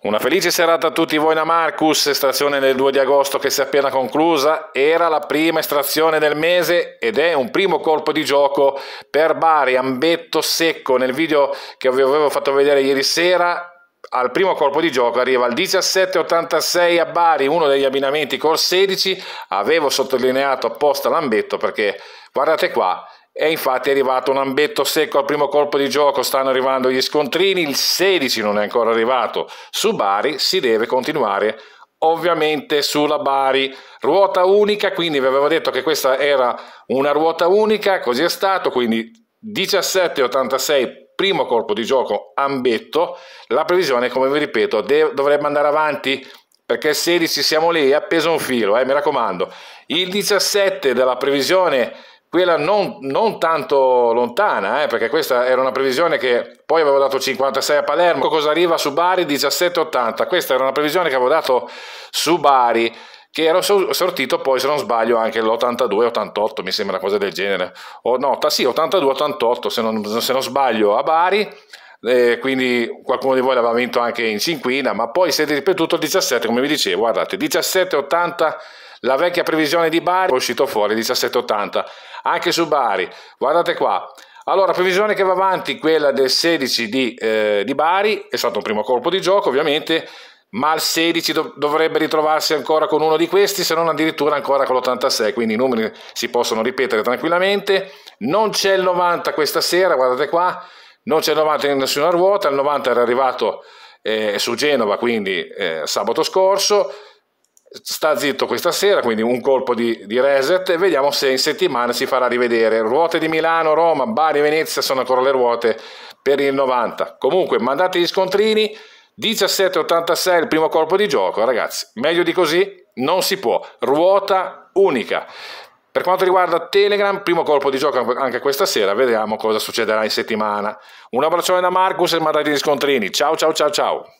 Una felice serata a tutti voi da Marcus, estrazione del 2 di agosto che si è appena conclusa, era la prima estrazione del mese ed è un primo colpo di gioco per Bari, Ambetto Secco, nel video che vi avevo fatto vedere ieri sera al primo colpo di gioco arriva al 17,86 a Bari, uno degli abbinamenti col 16, avevo sottolineato apposta l'ambetto perché guardate qua, e infatti è arrivato un ambetto secco al primo colpo di gioco, stanno arrivando gli scontrini, il 16 non è ancora arrivato su Bari, si deve continuare ovviamente sulla Bari, ruota unica, quindi vi avevo detto che questa era una ruota unica, così è stato, quindi 17,86 primo colpo di gioco ambetto, la previsione come vi ripeto dovrebbe andare avanti perché il 16 siamo lì, appeso un filo, eh, mi raccomando, il 17 della previsione quella non, non tanto lontana, eh, perché questa era una previsione che poi avevo dato 56 a Palermo, cosa arriva su Bari 17,80, questa era una previsione che avevo dato su Bari, che era sortito poi se non sbaglio anche l'82-88, mi sembra una cosa del genere, o no, sì, 82-88 se non, se non sbaglio a Bari, eh, quindi qualcuno di voi l'aveva vinto anche in cinquina, ma poi siete ripetuto il 17, come vi dicevo, guardate, 17,80 la vecchia previsione di Bari è uscito fuori 17,80. Anche su Bari, guardate qua. Allora, previsione che va avanti, quella del 16 di, eh, di Bari, è stato un primo colpo di gioco ovviamente, ma il 16 dovrebbe ritrovarsi ancora con uno di questi, se non addirittura ancora con l'86, quindi i numeri si possono ripetere tranquillamente. Non c'è il 90 questa sera, guardate qua, non c'è il 90 in nessuna ruota, il 90 era arrivato eh, su Genova, quindi eh, sabato scorso, sta zitto questa sera, quindi un colpo di, di, reset e vediamo se in settimana si farà rivedere. Ruote di Milano, Roma, Bari, Venezia sono ancora le ruote per il 90. Comunque mandate gli scontrini, 17,86 il primo colpo di gioco, ragazzi, meglio di così non si può, ruota unica. Per quanto riguarda Telegram, primo colpo di gioco anche questa sera, vediamo cosa succederà in settimana. Un abbraccione da Marcus e mandate gli scontrini. Ciao ciao ciao ciao.